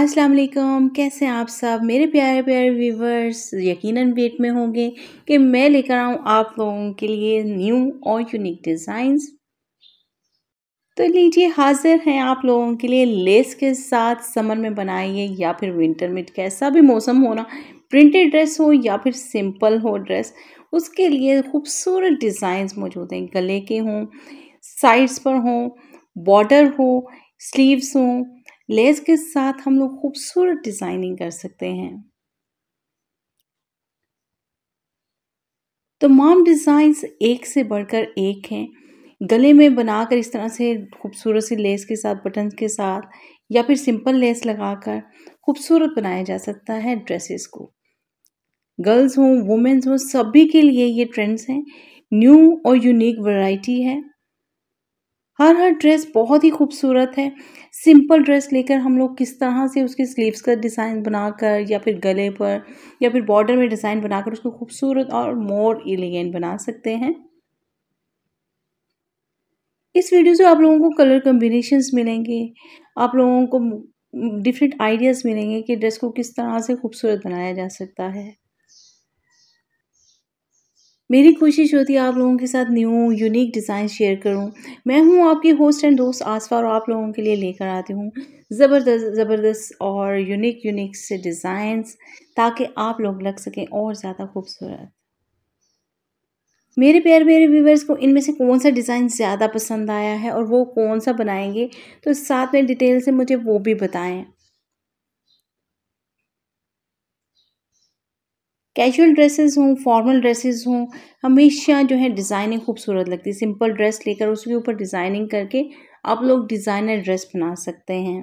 अस्सलाम वालेकुम कैसे हैं आप सब मेरे प्यारे प्यारे व्यूवर्स यकीनन वेट में होंगे कि मैं लेकर आऊँ आप लोगों के लिए न्यू और यूनिक डिज़ाइंस तो लीजिए हाजिर हैं आप लोगों के लिए लेस के साथ समर में बनाइए या फिर विंटर में कैसा भी मौसम होना प्रिंटेड ड्रेस हो या फिर सिंपल हो ड्रेस उसके लिए खूबसूरत डिज़ाइंस मौजूद हैं गले के हों साइड्स पर हों बॉर्डर हो स्लीव्स हों लेस के साथ हम लोग खूबसूरत डिज़ाइनिंग कर सकते हैं तमाम डिज़ाइंस एक से बढ़कर एक हैं गले में बनाकर इस तरह से खूबसूरत सी लेस के साथ बटन के साथ या फिर सिंपल लेस लगाकर खूबसूरत बनाया जा सकता है ड्रेसेस को गर्ल्स हों वुमेंस हों सभी के लिए ये ट्रेंड्स हैं न्यू और यूनिक वैरायटी है हर हर ड्रेस बहुत ही खूबसूरत है सिंपल ड्रेस लेकर हम लोग किस तरह से उसके स्लीव्स का डिज़ाइन बनाकर या फिर गले पर या फिर बॉर्डर में डिज़ाइन बनाकर उसको खूबसूरत और मोर एलिगेंट बना सकते हैं इस वीडियो से आप लोगों को कलर कम्बिनेशंस मिलेंगे आप लोगों को डिफरेंट आइडियाज़ मिलेंगे कि ड्रेस को किस तरह से खूबसूरत बनाया जा सकता है मेरी कोशिश होती है आप लोगों के साथ न्यू यूनिक डिज़ाइन शेयर करूं मैं हूं आपकी होस्ट एंड दोस्त आसफा और आप लोगों के लिए लेकर आती हूं ज़बरदस्त ज़बरदस्त और यूनिक यूनिक से डिज़ाइंस ताकि आप लोग लग सकें और ज़्यादा खूबसूरत मेरे प्यार प्यारे व्यूवर्स को इनमें से कौन सा डिज़ाइन ज़्यादा पसंद आया है और वो कौन सा बनाएंगे तो साथ में डिटेल से मुझे वो भी बताएँ कैजुअल ड्रेसेस हों फॉर्मल ड्रेसेस हों हमेशा जो है डिज़ाइनिंग खूबसूरत लगती है सिंपल ड्रेस लेकर उसके ऊपर डिज़ाइनिंग करके आप लोग डिज़ाइनर ड्रेस बना सकते हैं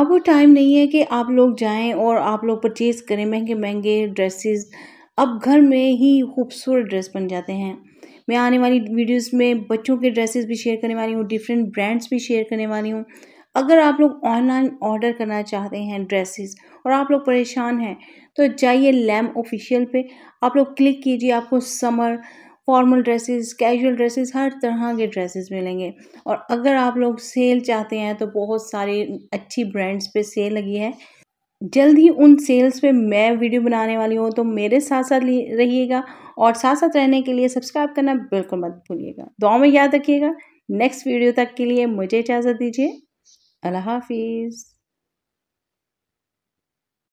अब वो टाइम नहीं है कि आप लोग जाएं और आप लोग परचेज़ करें महंगे महंगे ड्रेसेस अब घर में ही खूबसूरत ड्रेस बन जाते हैं मैं आने वाली वीडियोस में बच्चों के ड्रेसेस भी शेयर करने वाली हूँ डिफरेंट ब्रांड्स भी शेयर करने वाली हूँ अगर आप लोग ऑनलाइन ऑर्डर करना चाहते हैं ड्रेसेस और आप लोग परेशान हैं तो जाइए लैम ऑफिशियल पे आप लोग क्लिक कीजिए आपको summer formal dresses casual dresses हर तरह के ड्रेसेस मिलेंगे और अगर आप लोग सेल चाहते हैं तो बहुत सारे अच्छी ब्रांड्स पे सेल लगी है जल्द ही उन सेल्स पे मैं वीडियो बनाने वाली हूँ तो मेरे साथ साथ रहिएगा और साथ साथ रहने के लिए सब्सक्राइब करना बिल्कुल मत भूलिएगा दुआ में याद रखिएगा नेक्स्ट वीडियो तक के लिए मुझे इजाज़त दीजिए على حافظ